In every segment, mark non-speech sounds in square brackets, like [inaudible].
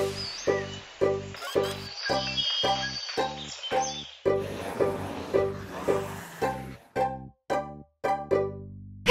Thank you.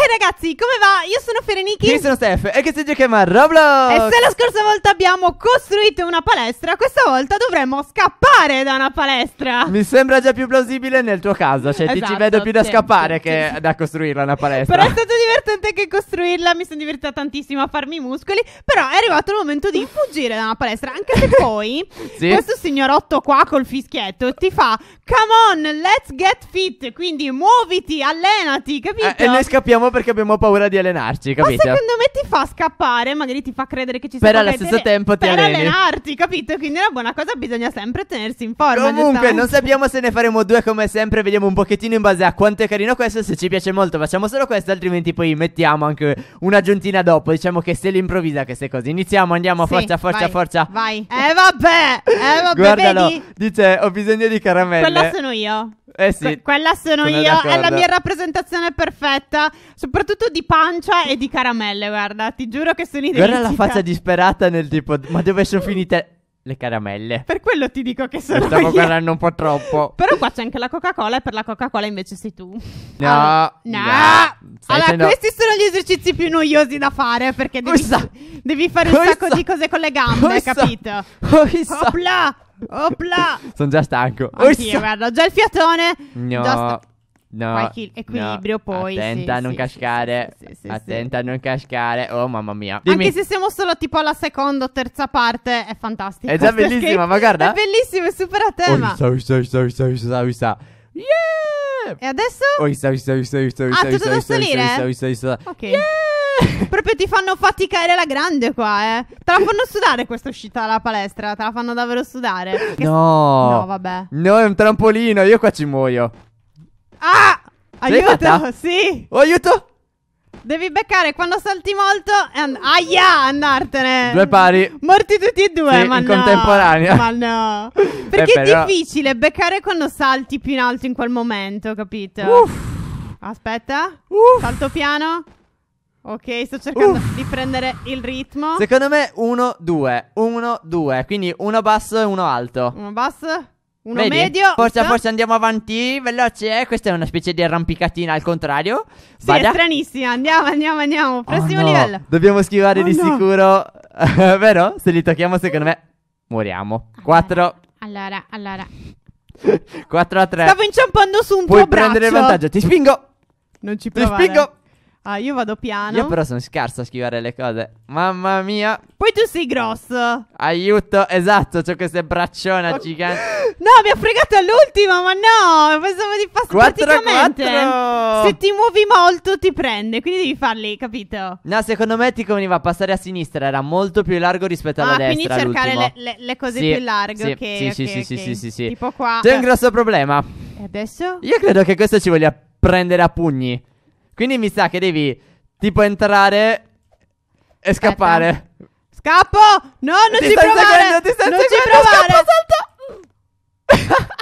ragazzi, come va? Io sono Fereniki Io sono Steph e che si chiama Roblox. E se la scorsa volta abbiamo costruito una palestra, questa volta dovremmo scappare da una palestra. Mi sembra già più plausibile nel tuo caso, cioè esatto, ti ci esatto, vedo più da scappare sempre. che da costruirla una palestra. Però è stato divertente che costruirla, mi sono divertita tantissimo a farmi i muscoli, però è arrivato il momento di fuggire da una palestra, anche se [laughs] poi sì? questo signorotto qua col fischietto ti fa "Come on, let's get fit", quindi muoviti, allenati, capito? Eh, e noi scappiamo perché perché abbiamo paura di allenarci, capito? Ma secondo me ti fa scappare, magari ti fa credere che ci sia Però allo stesso tempo ti per allenarti, capito? Quindi è una buona cosa, bisogna sempre tenersi in forma. Comunque, non sappiamo se ne faremo due come sempre, vediamo un pochettino in base a quanto è carino questo, se ci piace molto facciamo solo questo, altrimenti poi mettiamo anche un'aggiuntina dopo, diciamo che se l'improvvisa queste cose. Iniziamo, andiamo, sì, forza, forza, vai, forza. Vai. Eh vabbè, eh vabbè, Guardalo, vedi? dice "Ho bisogno di caramelle". Quella sono io. Eh sì, que- quella sono, sono io, d'accordo. è la mia rappresentazione perfetta, soprattutto di pancia e di caramelle, guarda, ti giuro che sono identica. Guarda la faccia disperata nel tipo, ma dove sono finite le caramelle? Per quello ti dico che sono Stavo io. guardando un po' troppo. Però qua c'è anche la Coca-Cola e per la Coca-Cola invece sei tu. No. Ah, no. no. Allora, sendo... questi sono gli esercizi più noiosi da fare perché devi, devi fare un Ussa. sacco di cose con le gambe, Ussa. capito? Ussa. Opla! Opla! Sono già stanco. Anch'io, Ossa. guarda, ho già il fiatone. No. Sta... No, equilibrio no. poi Attenta sì, a non sì, cascare sì, sì, Attenta a non cascare Oh mamma mia Dimmi. Anche se siamo solo tipo alla seconda o terza parte È fantastico È già bellissima ma guarda È bellissimo è super a tema oh, so, so, so, so, so, Yeah E adesso? Oh, so, so, so, so, so, ah tutto so, da salire? So, so, so, so. Ok yeah! Proprio ti fanno faticare la grande qua, eh. Te la fanno sudare questa uscita dalla palestra. Te la fanno davvero sudare. Che... No. No, vabbè. No, è un trampolino. Io qua ci muoio. Ah! Aiuto! Sì! Oh, aiuto! Devi beccare quando salti molto e and- aia, andartene. Due pari. Morti tutti e due, sì, ma in no. contemporanea. Ma no. [laughs] Eh, Perché eh, però... è difficile beccare quando salti più in alto in quel momento, capito? Uff. Aspetta. Uff. Salto piano. Ok, sto cercando Uff. di prendere il ritmo. Secondo me 1, 2, 1, 2. Quindi uno basso e uno alto. Uno basso, uno Vedi? medio. Forza, forza, andiamo avanti. Veloce. Questa è una specie di arrampicatina al contrario. Sì, Vada. è stranissima. Andiamo, andiamo, andiamo. Oh Prossimo oh, no. livello. Dobbiamo schivare oh, di no. sicuro. [laughs] Vero? Se li tocchiamo, secondo me, moriamo. 4. Allora, allora, allora. [laughs] a 3. Stavo inciampando su un Puoi tuo braccio. Puoi prendere il vantaggio. Ti spingo. Non ci provare. Ti spingo. Ah, io vado piano. Io però sono scarso a schivare le cose. Mamma mia. Poi tu sei grosso. Aiuto, esatto, ho queste bracciona oh. gigante. [gasps] No, mi ha fregato all'ultimo, ma no, pensavo di passare praticamente. 4. Se ti muovi molto ti prende, quindi devi farli, capito? No, secondo me ti conveniva passare a sinistra, era molto più largo rispetto alla ah, destra quindi cercare le, le, le, cose sì, più larghe, sì, okay, sì, okay, sì, okay. sì, sì, sì, sì. Tipo qua. C'è un grosso problema. E adesso? Io credo che questo ci voglia prendere a pugni. Quindi mi sa che devi tipo entrare e Aspetta. scappare. Scappo! No, non ci provare! Seguendo, ti stai non seguendo, ci provare! Scappa, salta!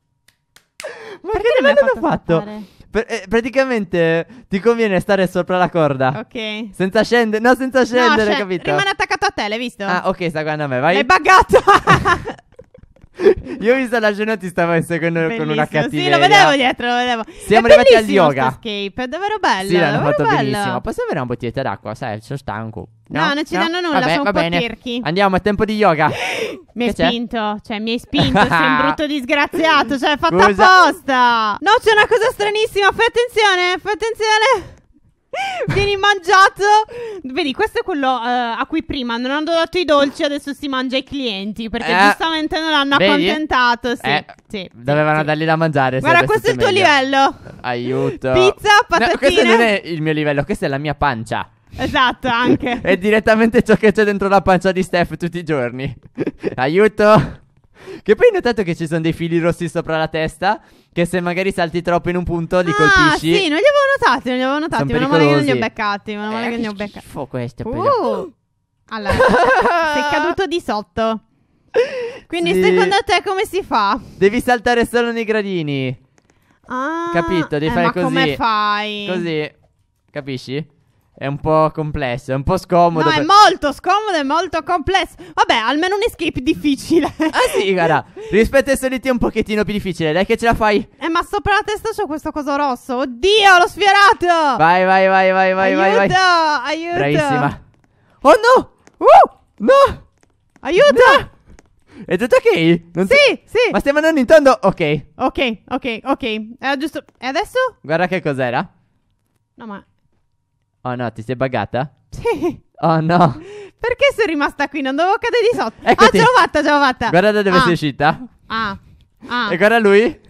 [laughs] Ma Perché che livello l'ho fatto? fatto? eh, praticamente ti conviene stare sopra la corda. Ok. Senza scendere. No, senza scendere, no, scend- capito? Rimane attaccato a te, l'hai visto? Ah, ok, sta guardando a me, vai. È buggato! [laughs] Io ho visto la scena ti stavo seguendo con una cattiveria. Sì, lo vedevo dietro, lo vedevo. Siamo è arrivati al yoga. Escape, è davvero bello. Sì, l'hanno fatto bello. benissimo. Posso avere una bottiglietta d'acqua? Sai, sono stanco. No, no non ci no? danno nulla, vabbè, sono un po' tirchi. Andiamo è tempo di yoga. [laughs] mi hai spinto, cioè mi hai spinto, sei un [laughs] brutto disgraziato, cioè fatto Scusa. apposta. No, c'è una cosa stranissima, fai attenzione, fai attenzione. [laughs] Vieni mangiato. Vedi, questo è quello uh, a cui prima non hanno dato i dolci, adesso si mangia i clienti perché eh, giustamente non hanno accontentato. Sì, eh, sì dovevano sì. dargli da mangiare. Guarda, questo è il tuo livello. Aiuto. Pizza, patatine. No, questo non è il mio livello, questa è la mia pancia. Esatto, anche. [laughs] è direttamente ciò che c'è dentro la pancia di Steph tutti i giorni. [laughs] Aiuto. Che poi hai notato che ci sono dei fili rossi sopra la testa? Che se magari salti troppo in un punto li ah, colpisci. Ah, sì, non li avevo notati, non li avevo notati. meno male che non li ho beccati. Meno male eh, che non li ho beccati. Fo questo, Uh, allora, sei [laughs] caduto di sotto. Quindi sì. secondo te come si fa? Devi saltare solo nei gradini. Ah, capito? Devi eh, fare ma così. come fai? Così, capisci? È un po' complesso, è un po' scomodo. No, per... è molto scomodo, è molto complesso. Vabbè, almeno un escape difficile. ah, sì, guarda. [laughs] Rispetto ai soliti è un pochettino più difficile. Dai che ce la fai. Eh, ma sopra la testa c'è questo coso rosso. Oddio, l'ho sfiorato. Vai, vai, vai, vai, vai, aiuto, vai. Aiuto, aiuto. Bravissima. Oh no! Uh! No! Aiuto! No. È tutto ok? Non sì, so... sì. Ma stiamo andando in tondo? Ok. Ok, ok, ok. Era giusto. E adesso? Guarda che cos'era. No, ma... Oh no, ti sei buggata? Sì. Oh no. Perché sono rimasta qui? Non dovevo cadere di sotto. [laughs] Eccoti. Ah, ce l'ho fatta, ce l'ho fatta. Guarda da dove ah. sei uscita. Ah. Ah. E guarda lui.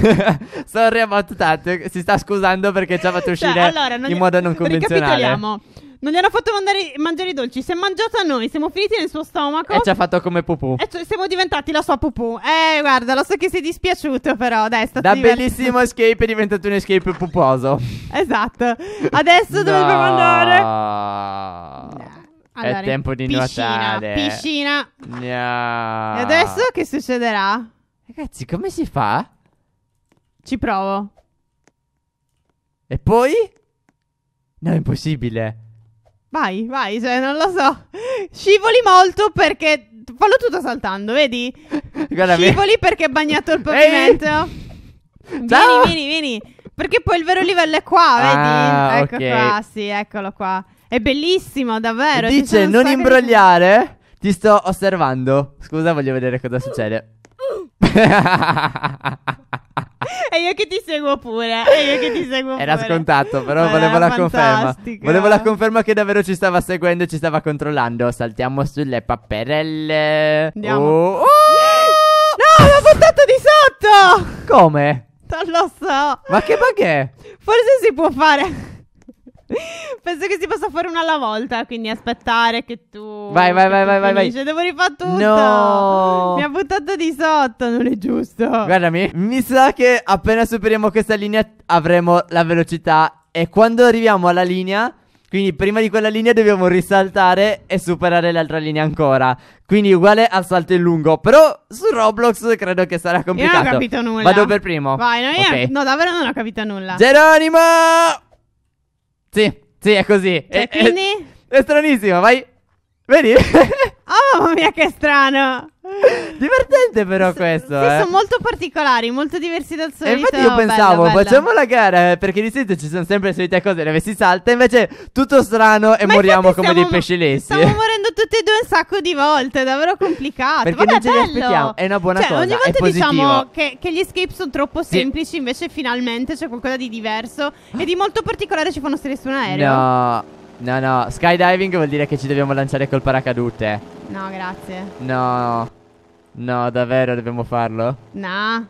[laughs] Sorry about that. Si sta scusando perché ci ha fatto cioè, uscire cioè, allora, in modo non convenzionale. Ricapitoliamo. Non gli hanno fatto mandare, mangiare i dolci. Si è mangiata noi. Siamo finiti nel suo stomaco. E ci ha fatto come pupù. E ci- siamo diventati la sua pupù. Eh, guarda, lo so che sei dispiaciuto, però. Dai, è stato Da divertente. bellissimo escape è diventato un escape puposo. [laughs] Esatto. Adesso dove dobbiamo andare? No. Allora, è tempo di piscina, nuotare. Piscina. No. E adesso che succederà? Ragazzi, come si fa? Ci provo. E poi? No, è impossibile. Vai, vai, cioè non lo so. Scivoli molto perché... Fallo tutto saltando, vedi? Guarda Scivoli me. perché è bagnato il [laughs] pavimento. Ehi. Vieni, Ciao. vieni, vieni. Perché poi il vero livello è qua, ah, vedi? Ah, ecco okay. qua, sì, eccolo qua. È bellissimo, davvero. Dice non so imbrogliare. Ti sto osservando. Scusa, voglio vedere cosa succede. [laughs] e io che ti seguo pure. E io che ti seguo Era pure. scontato, però Ma volevo la conferma. Volevo la conferma che davvero ci stava seguendo e ci stava controllando. Saltiamo sulle papperelle. Andiamo. Oh. Oh! No, l'ho buttato di sotto! Come? Non lo so. Ma che perché? Forse si può fare. Penso che si possa fare una alla volta, quindi aspettare che tu... Vai, vai, vai, vai, vai, vai. Devo rifare tutto. No. Mi ha buttato di sotto, non è giusto. Guardami, mi sa che appena superiamo questa linea avremo la velocità e quando arriviamo alla linea... Quindi prima di quella linea dobbiamo risaltare e superare l'altra linea ancora. Quindi uguale al salto in lungo. Però su Roblox credo che sarà complicato. Io non ho capito nulla. Vado per primo. Vai, no, io okay. no davvero non ho capito nulla. Geronimo! Sì, sì, è così. Cioè, quindi? È, è stranissimo, vai. Vedi? [laughs] oh, mamma mia, che strano! Divertente però S- questo, sì, eh. sono molto particolari, molto diversi dal solito. E infatti io pensavo, bella, bella. facciamo la gara, eh, perché di solito ci sono sempre le solite cose le si salta, invece tutto strano e Ma moriamo come dei pesci lessi. Stiamo morendo tutte e due un sacco di volte, davvero complicato. Perché Vabbè, non ce bello. li aspettiamo, è una buona cioè, cosa. Ogni volta diciamo che, che, gli escape sono troppo sì. semplici, invece finalmente c'è qualcosa di diverso e di molto particolare ci fanno stare su un aereo. No, no, no, skydiving vuol dire che ci dobbiamo lanciare col paracadute. No, grazie. No, no, davvero dobbiamo farlo? Nah.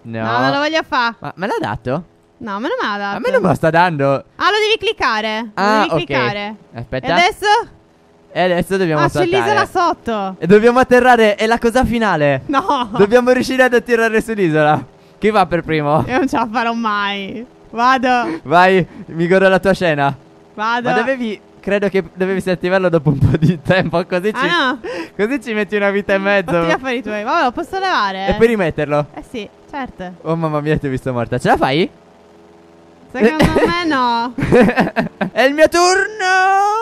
No. No, non lo voglio fare. Ma me l'ha dato? No, me non me l'ha dato. A me non me lo sta dando. Ah, lo devi cliccare. Ah, lo devi okay. cliccare. Aspetta. E adesso? E adesso dobbiamo ah, saltare. c'è l'isola sotto. E dobbiamo atterrare. È la cosa finale. No. Dobbiamo riuscire ad atterrare sull'isola. Chi va per primo? Io non ce la farò mai. Vado. Vai, mi godo la tua scena. Vado. Ma dovevi. Credo che dovevi attivarlo dopo un po' di tempo. Così ah, ci. No. Così ci metti una vita e mezzo. Fatti gli i tuoi. Vabbè, lo posso levare. E poi rimetterlo. Eh sì, certo. Oh mamma mia, ti ho visto morta. Ce la fai? Secondo me no. [laughs] È il mio turno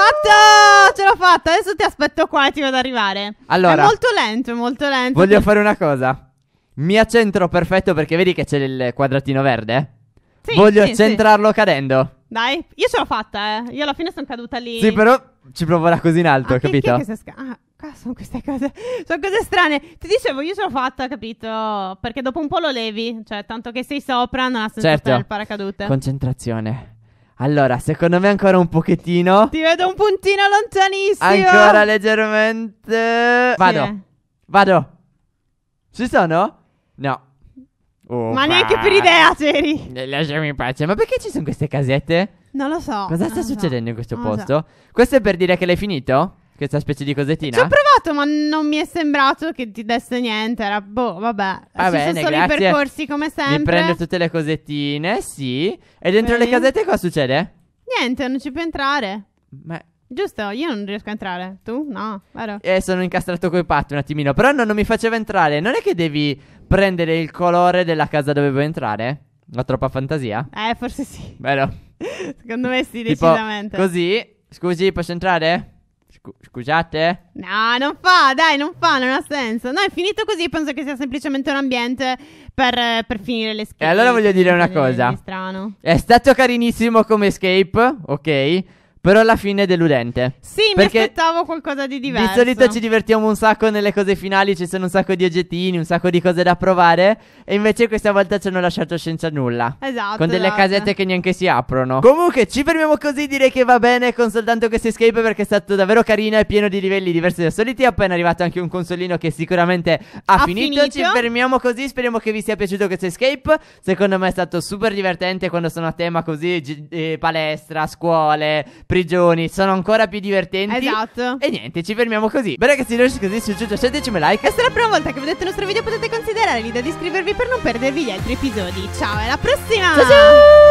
fatta! Ce l'ho fatta. Adesso ti aspetto qua e ti ad arrivare. Allora, è molto lento, è molto lento. Voglio fare una cosa. Mi accentro perfetto perché vedi che c'è il quadratino verde? Sì, voglio sì, centrarlo sì. cadendo. Dai, io ce l'ho fatta, eh. Io alla fine sono caduta lì. Sì, però ci proverà così in alto, ah, capito? Che, che sca- ah, sono queste cose. Sono cose strane. Ti dicevo, io ce l'ho fatta, capito? Perché dopo un po' lo levi. Cioè, tanto che sei sopra, non ha senso certo. il paracadute. Concentrazione. Allora, secondo me ancora un pochettino. Ti vedo un puntino lontanissimo. Ancora leggermente. Vado. Sì. Vado. Ci sono? No. Oh, ma, ma neanche per idea, Ceri. Lasciami in pace. Ma perché ci sono queste casette? Non lo so. Cosa sta succedendo so. in questo non posto? So. Questo è per dire che l'hai finito? Questa specie di cosettina? Ci ho provato, ma non mi è sembrato che ti desse niente. Era boh, vabbè. Va Ci bene, sono solo grazie. i percorsi come sempre. Mi prendo tutte le cosettine, sì. E dentro Beh. le casette cosa succede? Niente, non ci puoi entrare. Ma Giusto, io non riesco a entrare. Tu? No, vero? Eh, sono incastrato coi patti un attimino. Però no, non mi faceva entrare. Non è che devi prendere il colore della casa dove vuoi entrare? Ho troppa fantasia? Eh, forse sì. Bello. Secondo me sì, tipo, decisamente. Così, scusi, posso entrare? Scusate? No, non fa, dai, non fa, non ha senso. No, è finito così, penso che sia semplicemente un ambiente per, per finire l'escape. E allora voglio dire una cosa. È stato carinissimo come escape, ok? Però alla fine è deludente. Sì, mi aspettavo qualcosa di diverso. Di solito ci divertiamo un sacco nelle cose finali, ci sono un sacco di oggettini, un sacco di cose da provare. E invece questa volta ci hanno lasciato senza nulla. Esatto. Con delle esatto. casette che neanche si aprono. Comunque, ci fermiamo così. Direi che va bene con soltanto questa escape perché è stato davvero carino e pieno di livelli diversi da soliti. È appena arrivato anche un consolino che sicuramente ha, ha finito. finito. Ci fermiamo così. Speriamo che vi sia piaciuto questo escape. Secondo me è stato super divertente quando sono a tema così, eh, palestra, scuole prigioni sono ancora più divertenti. Esatto. E niente, ci fermiamo così. Beh, ragazzi, noi così su Giugia, un like. Questa è la prima volta che vedete il nostro video potete considerare l'idea di iscrivervi per non perdervi gli altri episodi. Ciao, alla prossima! Ciao ciao!